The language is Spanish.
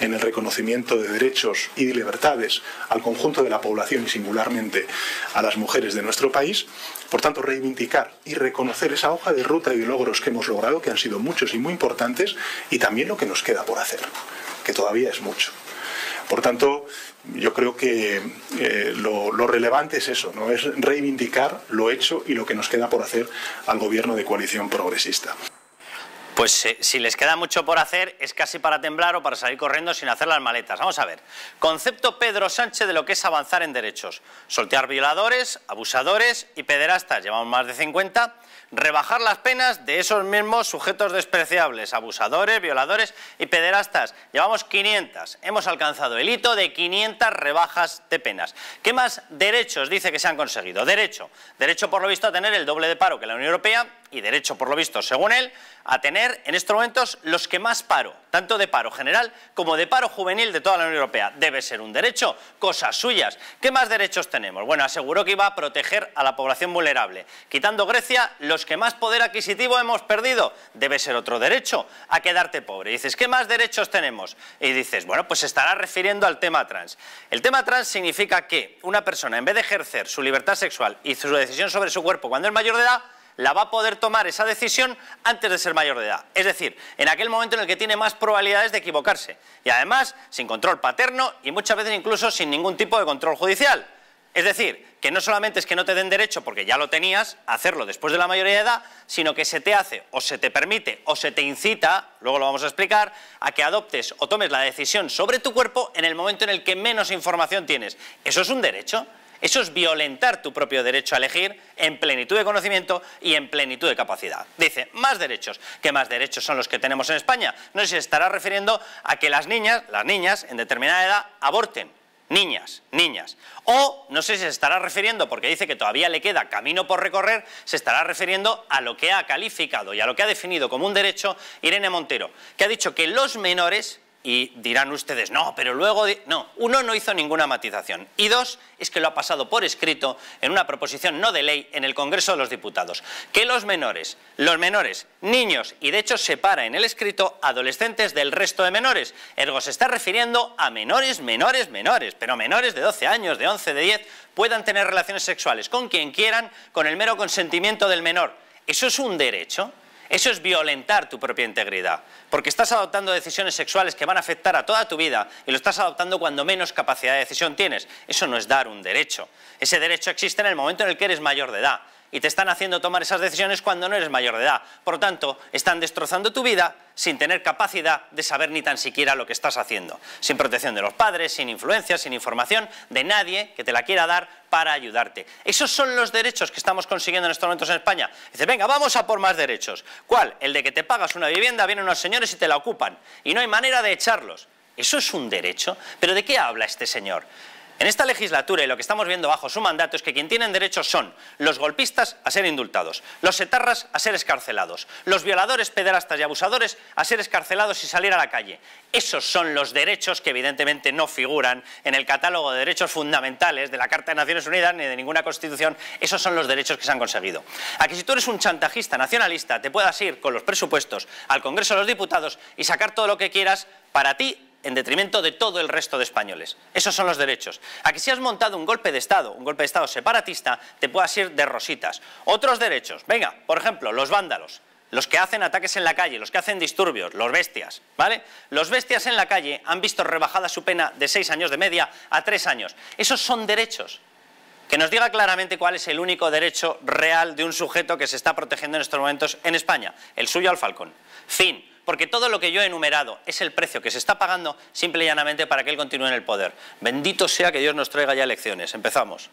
en el reconocimiento de derechos y de libertades al conjunto de la población y singularmente a las mujeres de nuestro país. Por tanto, reivindicar y reconocer esa hoja de ruta y de logros que hemos logrado, que han sido muchos y muy importantes, y también lo que nos queda por hacer, que todavía es mucho. Por tanto, yo creo que eh, lo, lo, relevante es eso, ¿no? es reivindicar lo hecho y lo que nos queda por hacer al gobierno de coalición progresista. Pues eh, si les queda mucho por hacer, es casi para temblar o para salir corriendo sin hacer las maletas. Vamos a ver. Concepto Pedro Sánchez de lo que es avanzar en derechos. Soltear violadores, abusadores y pederastas, llevamos más de 50. Rebajar las penas de esos mismos sujetos despreciables, abusadores, violadores y pederastas. Llevamos 500. Hemos alcanzado el hito de 500 rebajas de penas. ¿Qué más derechos dice que se han conseguido? Derecho. Derecho, por lo visto, a tener el doble de paro que la Unión Europea y derecho, por lo visto, según él, a tener en estos momentos los que más paro, tanto de paro general como de paro juvenil de toda la Unión Europea. Debe ser un derecho, cosas suyas. ¿Qué más derechos tenemos? Bueno, aseguró que iba a proteger a la población vulnerable. Quitando Grecia, los que más poder adquisitivo hemos perdido. Debe ser otro derecho, a quedarte pobre. Y dices, ¿qué más derechos tenemos? Y dices, bueno, pues estará refiriendo al tema trans. El tema trans significa que una persona, en vez de ejercer su libertad sexual y su decisión sobre su cuerpo cuando es mayor de edad, la va a poder tomar esa decisión antes de ser mayor de edad. Es decir, en aquel momento en el que tiene más probabilidades de equivocarse. Y además, sin control paterno y muchas veces incluso sin ningún tipo de control judicial. Es decir, que no solamente es que no te den derecho, porque ya lo tenías, a hacerlo después de la mayoría de edad, sino que se te hace o se te permite o se te incita, luego lo vamos a explicar, a que adoptes o tomes la decisión sobre tu cuerpo en el momento en el que menos información tienes. Eso es un derecho. Eso es violentar tu propio derecho a elegir en plenitud de conocimiento y en plenitud de capacidad. Dice, más derechos. ¿Qué más derechos son los que tenemos en España? No sé si se estará refiriendo a que las niñas, las niñas en determinada edad aborten. Niñas, niñas. O, no sé si se estará refiriendo, porque dice que todavía le queda camino por recorrer, se estará refiriendo a lo que ha calificado y a lo que ha definido como un derecho Irene Montero, que ha dicho que los menores y dirán ustedes, no, pero luego... No, uno no hizo ninguna matización. Y dos, es que lo ha pasado por escrito en una proposición no de ley en el Congreso de los Diputados. Que los menores, los menores, niños, y de hecho se para en el escrito adolescentes del resto de menores. Ergo se está refiriendo a menores, menores, menores, pero menores de 12 años, de 11, de 10, puedan tener relaciones sexuales con quien quieran, con el mero consentimiento del menor. ¿Eso es un derecho? Eso es violentar tu propia integridad, porque estás adoptando decisiones sexuales que van a afectar a toda tu vida y lo estás adoptando cuando menos capacidad de decisión tienes. Eso no es dar un derecho. Ese derecho existe en el momento en el que eres mayor de edad y te están haciendo tomar esas decisiones cuando no eres mayor de edad. Por lo tanto, están destrozando tu vida sin tener capacidad de saber ni tan siquiera lo que estás haciendo. Sin protección de los padres, sin influencia, sin información de nadie que te la quiera dar para ayudarte. Esos son los derechos que estamos consiguiendo en estos momentos en España. Dices, venga, vamos a por más derechos. ¿Cuál? El de que te pagas una vivienda, vienen unos señores y te la ocupan. Y no hay manera de echarlos. Eso es un derecho. ¿Pero de qué habla este señor? En esta legislatura y lo que estamos viendo bajo su mandato es que quien tienen derechos son los golpistas a ser indultados, los setarras a ser escarcelados, los violadores, pederastas y abusadores a ser escarcelados y salir a la calle. Esos son los derechos que evidentemente no figuran en el catálogo de derechos fundamentales de la Carta de Naciones Unidas ni de ninguna constitución. Esos son los derechos que se han conseguido. Aquí si tú eres un chantajista nacionalista te puedas ir con los presupuestos al Congreso de los Diputados y sacar todo lo que quieras para ti en detrimento de todo el resto de españoles. Esos son los derechos. A que si has montado un golpe de Estado, un golpe de Estado separatista, te puedas ir de rositas. Otros derechos, venga, por ejemplo, los vándalos, los que hacen ataques en la calle, los que hacen disturbios, los bestias, ¿vale? Los bestias en la calle han visto rebajada su pena de seis años de media a tres años. Esos son derechos. Que nos diga claramente cuál es el único derecho real de un sujeto que se está protegiendo en estos momentos en España, el suyo al falcón. Fin porque todo lo que yo he enumerado es el precio que se está pagando simple y llanamente para que él continúe en el poder. Bendito sea que Dios nos traiga ya elecciones. Empezamos.